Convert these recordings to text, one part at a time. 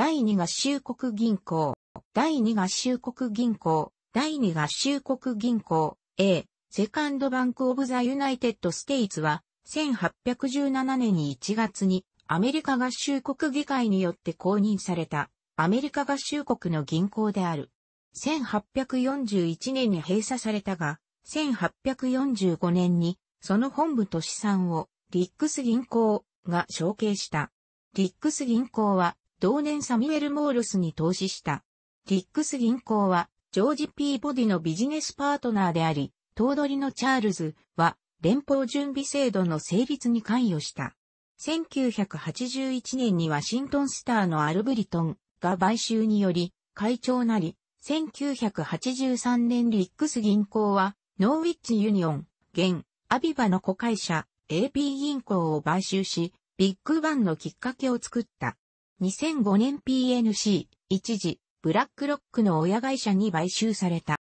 第二合衆国銀行、第二合衆国銀行、第二合衆国銀行、A、セカンドバンクオブザユナイテッドステイツは、1817年に1月にアメリカ合衆国議会によって公認されたアメリカ合衆国の銀行である。1841年に閉鎖されたが、1845年にその本部と資産をリックス銀行が承継した。リックス銀行は同年サミュエル・モールスに投資した。ティックス銀行は、ジョージ・ピーボディのビジネスパートナーであり、頭取のチャールズは、連邦準備制度の成立に関与した。1981年にワシントンスターのアルブリトンが買収により会長なり、1983年リックス銀行はノーウィッチユニオン、現、アビバの子会社 AP 銀行を買収し、ビッグバンのきっかけを作った。2005年 PNC、一時、ブラックロックの親会社に買収された。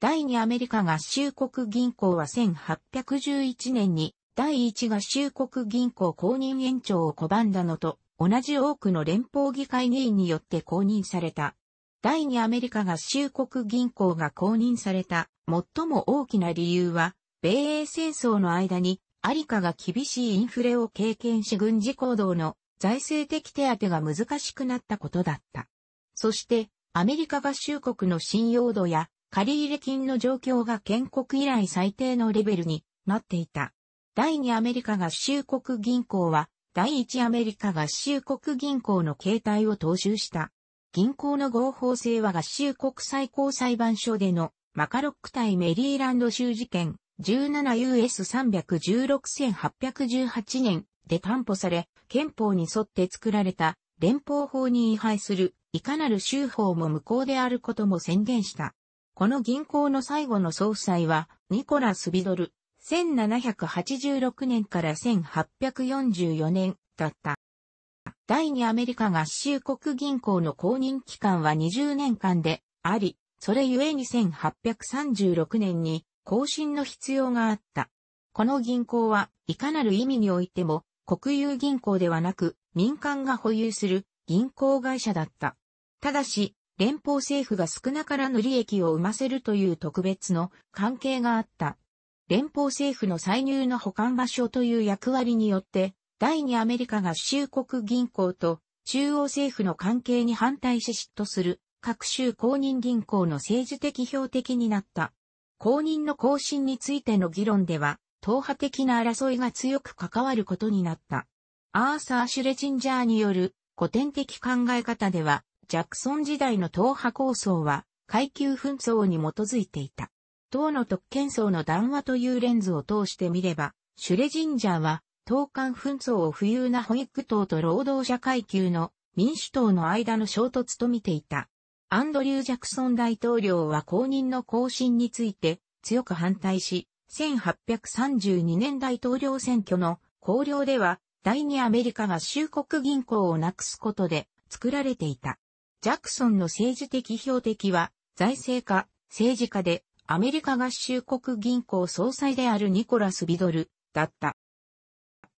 第2アメリカ合衆国銀行は1811年に第1合衆国銀行公認延長を拒んだのと同じ多くの連邦議会議員によって公認された。第2アメリカ合衆国銀行が公認された最も大きな理由は米英戦争の間にアリカが厳しいインフレを経験し軍事行動の財政的手当が難しくなったことだった。そして、アメリカ合衆国の信用度や借入金の状況が建国以来最低のレベルになっていた。第2アメリカ合衆国銀行は、第1アメリカ合衆国銀行の形態を踏襲した。銀行の合法性は合衆国最高裁判所でのマカロック対メリーランド州事件 17US316818 年で担保され、憲法に沿って作られた連邦法に違反するいかなる州法も無効であることも宣言した。この銀行の最後の総裁はニコラス・ビドル、1786年から1844年だった。第二アメリカ合衆国銀行の公認期間は20年間であり、それゆえに1836年に更新の必要があった。この銀行はいかなる意味においても国有銀行ではなく民間が保有する銀行会社だった。ただし、連邦政府が少なからぬ利益を生ませるという特別の関係があった。連邦政府の歳入の保管場所という役割によって、第二アメリカが州国銀行と中央政府の関係に反対し嫉妬する各州公認銀行の政治的標的になった。公認の更新についての議論では、党派的な争いが強く関わることになった。アーサー・シュレチンジャーによる古典的考え方では、ジャクソン時代の党派構想は階級紛争に基づいていた。党の特権層の談話というレンズを通してみれば、シュレジンジャーは、党間紛争を富裕な保育党と労働者階級の民主党の間の衝突と見ていた。アンドリュー・ジャクソン大統領は公認の更新について強く反対し、1832年大統領選挙の綱領では、第二アメリカ合衆国銀行をなくすことで作られていた。ジャクソンの政治的標的は、財政家、政治家で、アメリカ合衆国銀行総裁であるニコラス・ビドル、だった。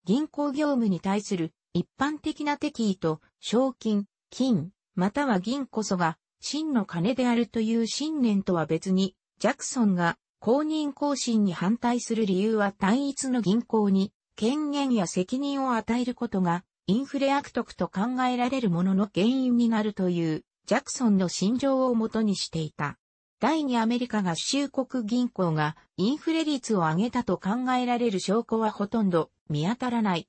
銀行業務に対する一般的な敵意と、賞金、金、または銀こそが真の金であるという信念とは別に、ジャクソンが公認更新に反対する理由は単一の銀行に権限や責任を与えることがインフレ悪徳と考えられるものの原因になるというジャクソンの心情をもとにしていた。第二アメリカ合衆国銀行がインフレ率を上げたと考えられる証拠はほとんど見当たらない。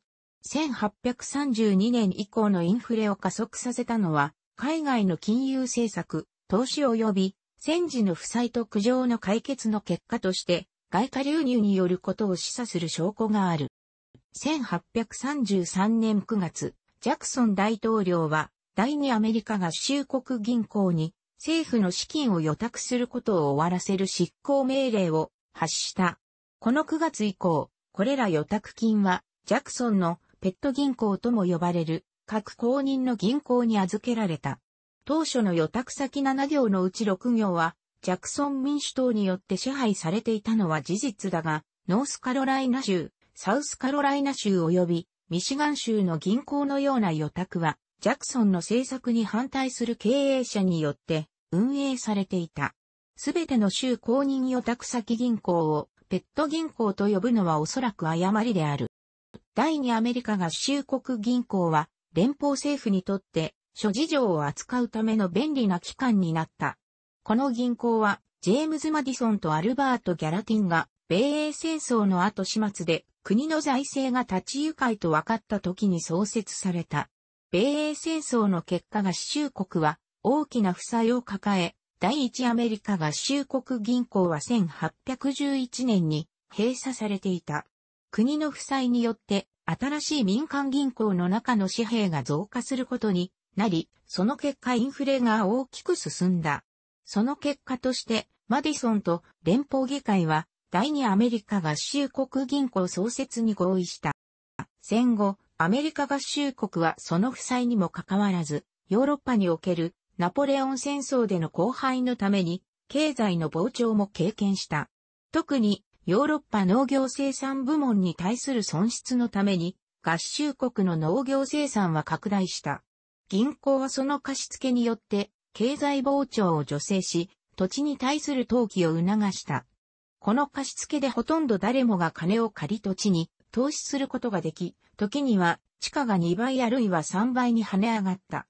1832年以降のインフレを加速させたのは海外の金融政策、投資及び戦時の負債と苦情の解決の結果として、外貨流入によることを示唆する証拠がある。1833年9月、ジャクソン大統領は、第二アメリカ合衆国銀行に、政府の資金を予託することを終わらせる執行命令を発した。この9月以降、これら予託金は、ジャクソンのペット銀行とも呼ばれる、各公認の銀行に預けられた。当初の予託先7行のうち6行は、ジャクソン民主党によって支配されていたのは事実だが、ノースカロライナ州、サウスカロライナ州及びミシガン州の銀行のような予託は、ジャクソンの政策に反対する経営者によって運営されていた。すべての州公認予託先銀行をペット銀行と呼ぶのはおそらく誤りである。第二アメリカ合衆国銀行は連邦政府にとって諸事情を扱うための便利な機関になった。この銀行は、ジェームズ・マディソンとアルバート・ギャラティンが、米英戦争の後始末で、国の財政が立ち行かいと分かった時に創設された。米英戦争の結果が衆国は大きな負債を抱え、第一アメリカ合衆国銀行は1811年に閉鎖されていた。国の負債によって新しい民間銀行の中の紙幣が増加することになり、その結果インフレが大きく進んだ。その結果として、マディソンと連邦議会は、第二アメリカ合衆国銀行創設に合意した。戦後、アメリカ合衆国はその負債にもかかわらず、ヨーロッパにおけるナポレオン戦争での荒廃のために、経済の膨張も経験した。特に、ヨーロッパ農業生産部門に対する損失のために、合衆国の農業生産は拡大した。銀行はその貸付によって経済膨張を助成し、土地に対する投機を促した。この貸付でほとんど誰もが金を借り土地に投資することができ、時には地価が2倍あるいは3倍に跳ね上がった。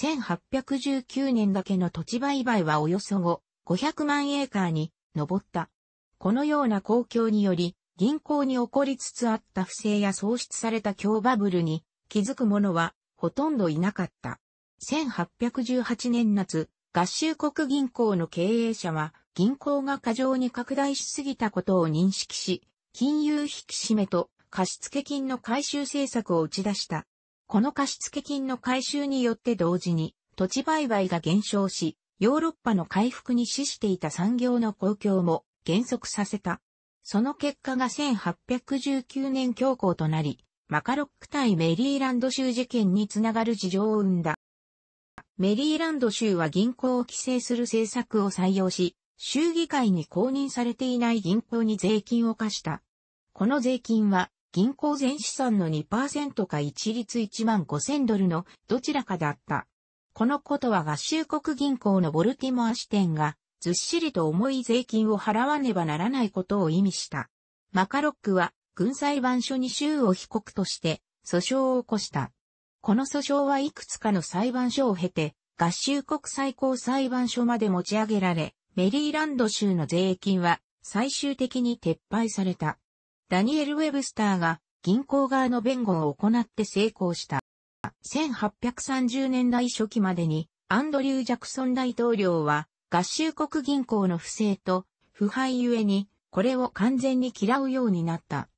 1819年だけの土地売買はおよそ5、500万エーカーに上った。このような公共により、銀行に起こりつつあった不正や喪失された強バブルに気づく者はほとんどいなかった。1818年夏、合衆国銀行の経営者は、銀行が過剰に拡大しすぎたことを認識し、金融引き締めと貸付金の回収政策を打ち出した。この貸付金の回収によって同時に土地売買が減少し、ヨーロッパの回復に資していた産業の公共も減速させた。その結果が1819年強行となり、マカロック対メリーランド州事件につながる事情を生んだ。メリーランド州は銀行を規制する政策を採用し、州議会に公認されていない銀行に税金を課した。この税金は、銀行全資産の2%か一律1万5000ドルのどちらかだった。このことは合衆国銀行のボルティモア支店がずっしりと重い税金を払わねばならないことを意味した。マカロックは軍裁判所に州を被告として訴訟を起こした。この訴訟はいくつかの裁判所を経て、合衆国最高裁判所まで持ち上げられ、メリーランド州の税金は最終的に撤廃された。ダニエル・ウェブスターが銀行側の弁護を行って成功した。1830年代初期までにアンドリュー・ジャクソン大統領は合衆国銀行の不正と腐敗ゆえにこれを完全に嫌うようになった。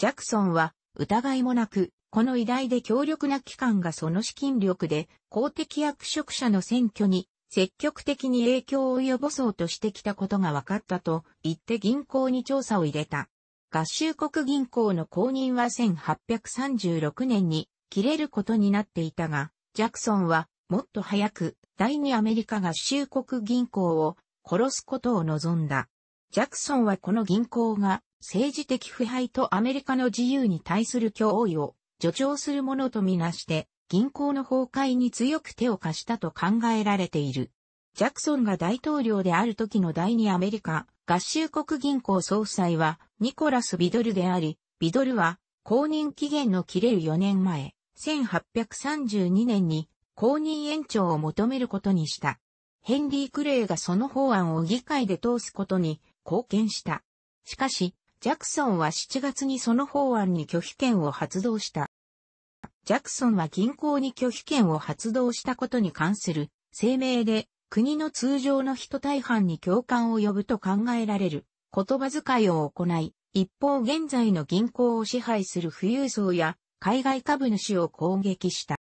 ジャクソンは疑いもなく、この依頼で強力な機関がその資金力で公的役職者の選挙に積極的に影響を及ぼそうとしてきたことが分かったと言って銀行に調査を入れた。合衆国銀行の公認は1836年に切れることになっていたが、ジャクソンはもっと早く第二アメリカ合衆国銀行を殺すことを望んだ。ジャクソンはこの銀行が政治的腐敗とアメリカの自由に対する脅威を助長するものとみなして、銀行の崩壊に強く手を貸したと考えられている。ジャクソンが大統領である時の第二アメリカ合衆国銀行総裁はニコラス・ビドルであり、ビドルは公認期限の切れる4年前、1832年に公認延長を求めることにした。ヘンリー・クレイがその法案を議会で通すことに貢献した。しかし、ジャクソンは7月にその法案に拒否権を発動した。ジャクソンは銀行に拒否権を発動したことに関する声明で、国の通常の人大半に共感を呼ぶと考えられる言葉遣いを行い、一方現在の銀行を支配する富裕層や海外株主を攻撃した。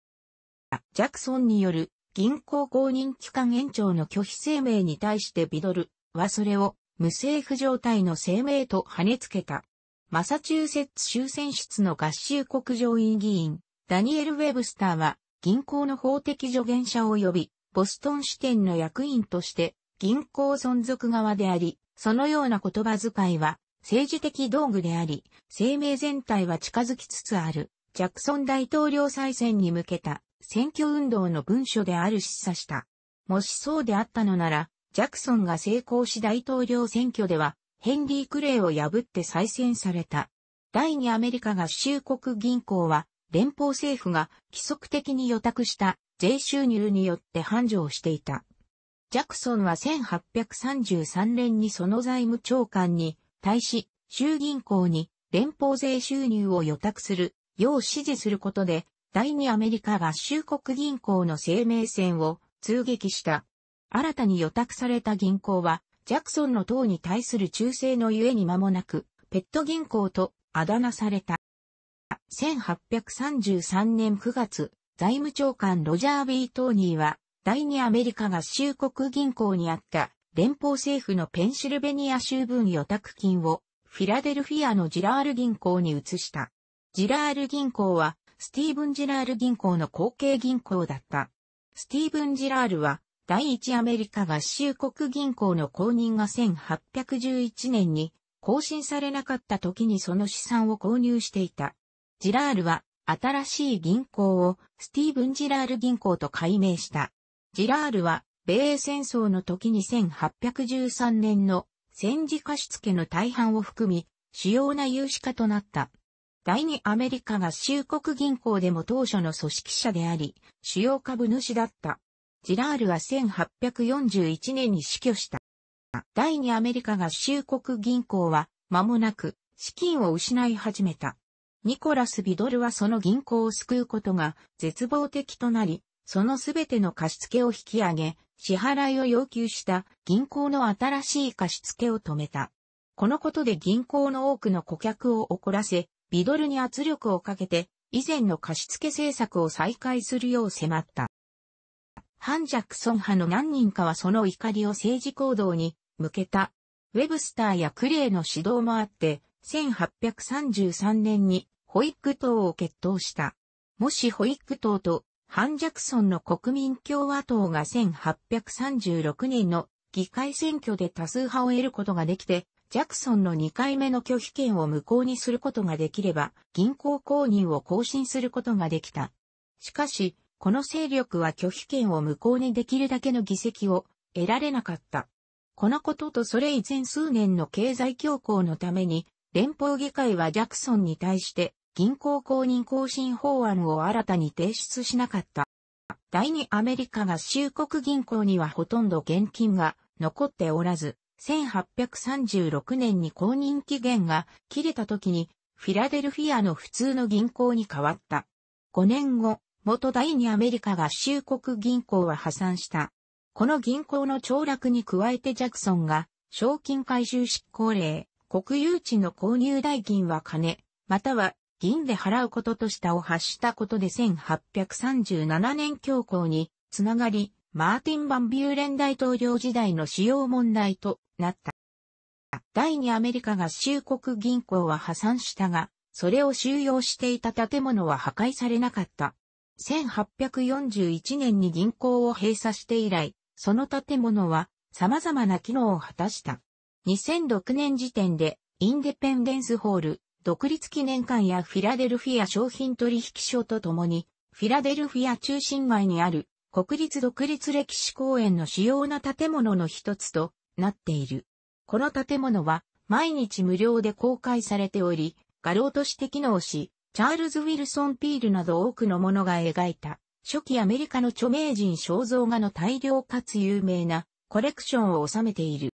ジャクソンによる銀行公認機関延長の拒否声明に対してビドルはそれを無政府状態の生命と跳ねつけた。マサチューセッツ州選出の合衆国上院議員、ダニエル・ウェブスターは、銀行の法的助言者及び、ボストン支店の役員として、銀行存続側であり、そのような言葉遣いは、政治的道具であり、生命全体は近づきつつある、ジャクソン大統領再選に向けた選挙運動の文書である示唆した。もしそうであったのなら、ジャクソンが成功し大統領選挙では、ヘンリー・クレイを破って再選された。第二アメリカ合衆国銀行は、連邦政府が規則的に予託した税収入によって繁盛していた。ジャクソンは1833年にその財務長官に対し、州銀行に連邦税収入を予託するよう指示することで、第二アメリカ合衆国銀行の生命線を通撃した。新たに予託された銀行は、ジャクソンの党に対する忠誠のゆえに間もなく、ペット銀行とあだ名された。1833年9月、財務長官ロジャー・ビー・トーニーは、第二アメリカ合衆国銀行にあった連邦政府のペンシルベニア州分予託金をフィラデルフィアのジラール銀行に移した。ジラール銀行はスティーブン・ジラール銀行の後継銀行だった。スティーブン・ジラールは第一アメリカ合衆国銀行の公認が1811年に更新されなかった時にその資産を購入していた。ジラールは新しい銀行をスティーブン・ジラール銀行と改名した。ジラールは米英戦争の時に1813年の戦時貸付の大半を含み主要な融資家となった。第二アメリカ合衆国銀行でも当初の組織者であり、主要株主だった。ジラールは1841年に死去した。第二アメリカ合衆国銀行は、間もなく、資金を失い始めた。ニコラス・ビドルはその銀行を救うことが絶望的となり、そのすべての貸付を引き上げ、支払いを要求した銀行の新しい貸付を止めた。このことで銀行の多くの顧客を怒らせ、ビドルに圧力をかけて、以前の貸付政策を再開するよう迫った。ハンジャクソン派の何人かはその怒りを政治行動に向けた。ウェブスターやクレーの指導もあって、1833年にホイッ党を決闘した。もしホイッ党とハン・ジャクソンの国民共和党が1836年の議会選挙で多数派を得ることができて、ジャクソンの2回目の拒否権を無効にすることができれば、銀行公認を更新することができた。しかし、この勢力は拒否権を無効にできるだけの議席を得られなかった。このこととそれ以前数年の経済恐慌のために、連邦議会はジャクソンに対して銀行公認更新法案を新たに提出しなかった。第二アメリカ合衆国銀行にはほとんど現金が残っておらず、1836年に公認期限が切れた時にフィラデルフィアの普通の銀行に変わった。5年後、元第二アメリカ合衆国銀行は破産した。この銀行の凋落に加えてジャクソンが、賞金回収執行令、国有地の購入代金は金、または銀で払うこととしたを発したことで1837年恐慌につながり、マーティン・バンビューレン大統領時代の使用問題となった。第二アメリカ合衆国銀行は破産したが、それを収容していた建物は破壊されなかった。1841年に銀行を閉鎖して以来、その建物は様々な機能を果たした。2006年時点で、インデペンデンスホール、独立記念館やフィラデルフィア商品取引所とともに、フィラデルフィア中心街にある国立独立歴史公園の主要な建物の一つとなっている。この建物は毎日無料で公開されており、画廊として機能し、チャールズ・ウィルソン・ピールなど多くのものが描いた、初期アメリカの著名人肖像画の大量かつ有名なコレクションを収めている。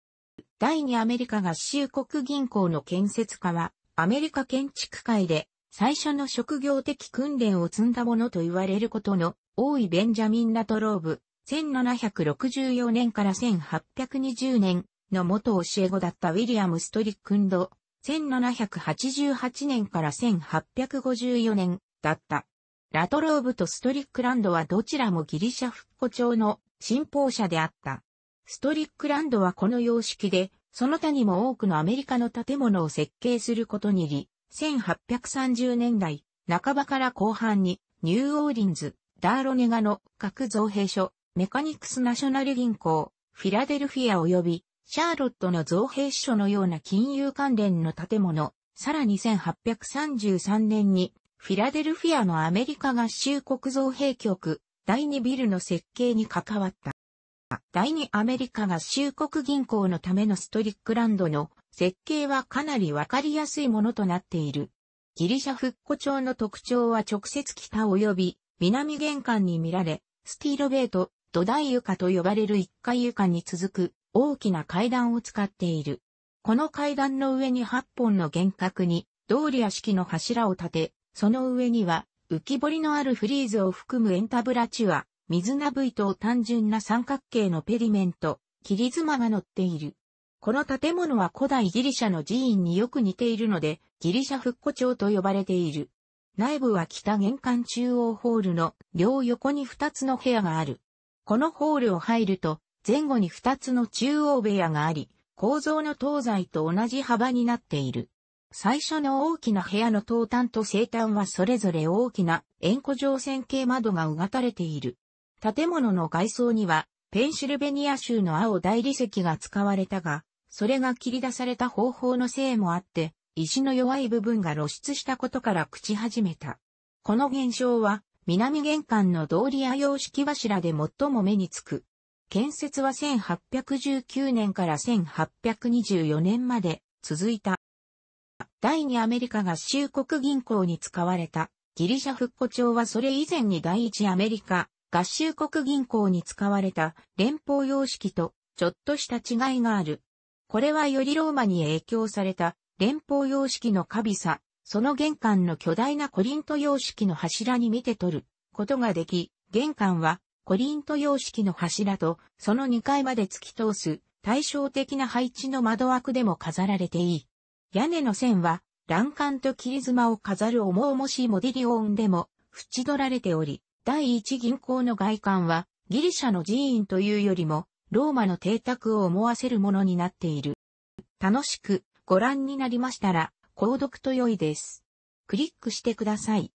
第二アメリカ合衆国銀行の建設家は、アメリカ建築界で最初の職業的訓練を積んだものと言われることの多いベンジャミン・ラトローブ、1764年から1820年の元教え子だったウィリアム・ストリックンド、1788年から1854年だった。ラトローブとストリックランドはどちらもギリシャ復古調の信奉者であった。ストリックランドはこの様式で、その他にも多くのアメリカの建物を設計することにり、1830年代半ばから後半にニューオーリンズ、ダーロネガの各造幣所、メカニクスナショナル銀行、フィラデルフィア及びシャーロットの造幣所のような金融関連の建物、さらに1833年にフィラデルフィアのアメリカ合衆国造幣局第2ビルの設計に関わった。第2アメリカ合衆国銀行のためのストリックランドの設計はかなりわかりやすいものとなっている。ギリシャ復古町の特徴は直接北及び南玄関に見られ、スティーロベート、土台床と呼ばれる1階床に続く大きな階段を使っている。この階段の上に8本の幻覚に、通り屋敷の柱を立て、その上には、浮き彫りのあるフリーズを含むエンタブラチュア、水ナブイと単純な三角形のペリメント、切り妻が乗っている。この建物は古代ギリシャの寺院によく似ているので、ギリシャ復古町と呼ばれている。内部は北玄関中央ホールの両横に2つの部屋がある。このホールを入ると、前後に二つの中央部屋があり、構造の東西と同じ幅になっている。最初の大きな部屋の東端と西端はそれぞれ大きな円弧状線形窓がうがたれている。建物の外装にはペンシルベニア州の青大理石が使われたが、それが切り出された方法のせいもあって、石の弱い部分が露出したことから朽ち始めた。この現象は南玄関の通りや様式柱で最も目につく。建設は1819年から1824年まで続いた。第二アメリカ合衆国銀行に使われたギリシャ復古帳はそれ以前に第一アメリカ合衆国銀行に使われた連邦様式とちょっとした違いがある。これはよりローマに影響された連邦様式のカビさ、その玄関の巨大なコリント様式の柱に見て取ることができ、玄関はコリント様式の柱と、その2階まで突き通す、対照的な配置の窓枠でも飾られていい。屋根の線は、欄干と切り妻を飾る重々しいモディリオンでも、縁取られており、第一銀行の外観は、ギリシャの寺院というよりも、ローマの邸宅を思わせるものになっている。楽しくご覧になりましたら、購読と良いです。クリックしてください。